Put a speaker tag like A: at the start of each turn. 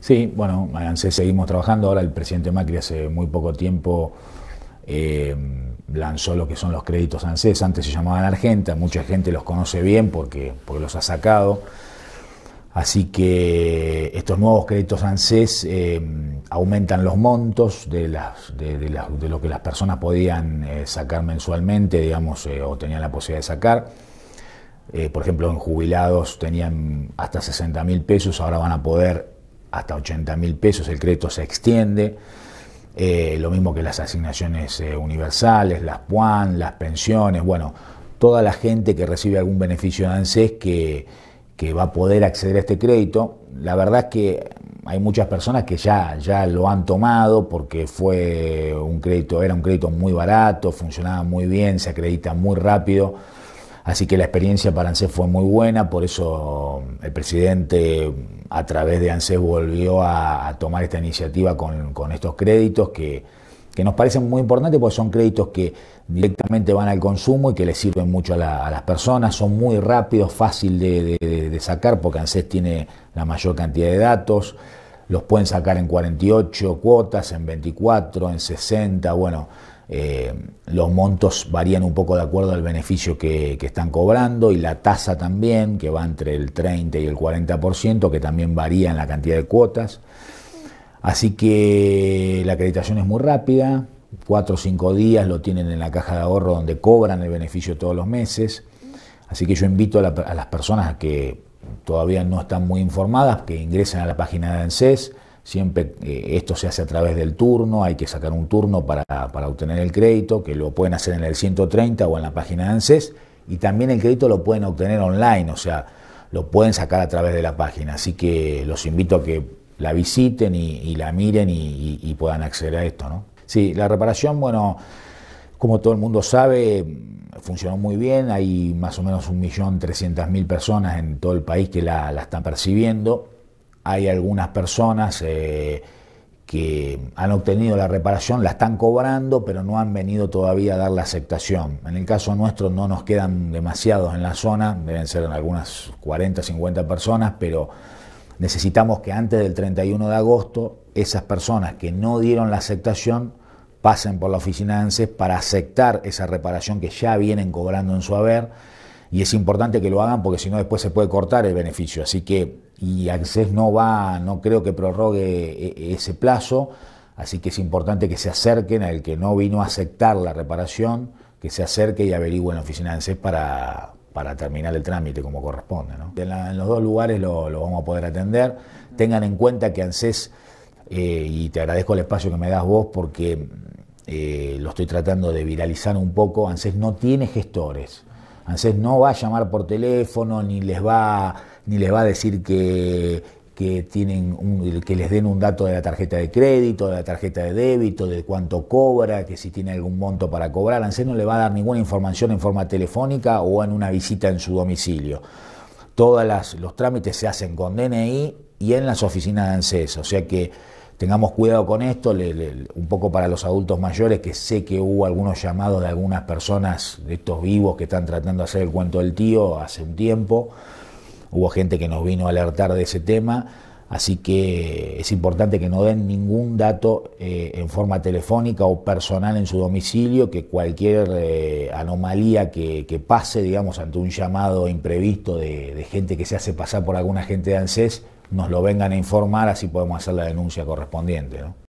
A: Sí, bueno, ANSES seguimos trabajando. Ahora el presidente Macri hace muy poco tiempo eh, lanzó lo que son los créditos ANSES. Antes se llamaban Argenta, mucha gente los conoce bien porque, porque los ha sacado. Así que estos nuevos créditos ANSES eh, aumentan los montos de, las, de, lo que las personas podían eh, sacar mensualmente, digamos, o tenían la posibilidad de sacar. por ejemplo, en jubilados tenían hasta 60 mil pesos, ahora van a poder hasta 80 mil pesos, el crédito se extiende, eh, lo mismo que las asignaciones eh, universales, las PUAN, las pensiones, bueno, toda la gente que recibe algún beneficio de ANSES que, va a poder acceder a este crédito. La verdad es que hay muchas personas que ya, ya lo han tomado porque fue un crédito, era un crédito muy barato, funcionaba muy bien, se acredita muy rápido. Así que la experiencia para ANSES fue muy buena, por eso mm, el presidente mm, a través de ANSES volvió a, tomar esta iniciativa con, estos créditos que, nos parecen muy importantes porque son créditos que directamente van al consumo y que les sirven mucho a, las personas, son muy rápidos, fácil de, de sacar porque ANSES tiene la mayor cantidad de datos, los pueden sacar en 48 cuotas, en 24, en 60, bueno eh, los montos varían un poco de acuerdo al beneficio que, están cobrando y la tasa también, que va entre el 30 y el 40%, que también varía en la cantidad de cuotas. Así que la acreditación es muy rápida, 4 o 5 días lo tienen en la caja de ahorro donde cobran el beneficio todos los meses. Así que yo invito a, a las personas que todavía no están muy informadas que ingresen a la página de ANSES Siempre eh, esto se hace a través del turno, hay que sacar un turno para, obtener el crédito, que lo pueden hacer en el 130 o en la página de ANSES, y también el crédito lo pueden obtener online, o sea, lo pueden sacar a través de la página. Así que los invito a que la visiten y, la miren y, puedan acceder a esto. ¿no? Sí, la reparación, bueno, como todo el mundo sabe, funcionó muy bien, hay más o menos 1.300.000 personas en todo el país que la, la están percibiendo hay algunas personas eh, que han obtenido la reparación, la están cobrando, pero no han venido todavía a dar la aceptación. En el caso nuestro no nos quedan demasiados en la zona, deben ser algunas 40, 50 personas, pero necesitamos que antes del 31 de agosto esas personas que no dieron la aceptación pasen por la oficina de ANSES para aceptar esa reparación que ya vienen cobrando en su haber y es importante que lo hagan porque si no después se puede cortar el beneficio. Así que, y ANSES no va, no creo que prorrogue e, e, ese plazo, así que es importante que se acerquen al que no vino a aceptar la reparación, que se acerque y averigüe en la oficina de ANSES para, terminar el trámite como corresponde. En, los dos lugares lo, vamos a poder atender. Tengan en cuenta que ANSES, eh, y te agradezco el espacio que me das vos porque eh, lo estoy tratando de viralizar un poco, ANSES no tiene gestores. ANSES no va a llamar por teléfono, ni les va, ni les va a decir que, tienen que les den un dato de la tarjeta de crédito, de la tarjeta de débito, de cuánto cobra, que si tiene algún monto para cobrar. ANSES no le va a dar ninguna información en forma telefónica o en una visita en su domicilio. Todos los trámites se hacen con DNI y en las oficinas de ANSES. O sea que tengamos cuidado con esto, un poco para los adultos mayores, que sé que hubo algunos llamados de algunas personas, de estos vivos que están tratando de hacer el cuento del tío hace un tiempo, hubo gente que nos vino a alertar de ese tema, así que es importante que no den ningún dato eh, en forma telefónica o personal en su domicilio, que cualquier eh, anomalía que, pase, digamos, ante un llamado imprevisto de, de gente que se hace pasar por alguna gente de ANSES, nos lo vengan a informar, así podemos hacer la denuncia correspondiente.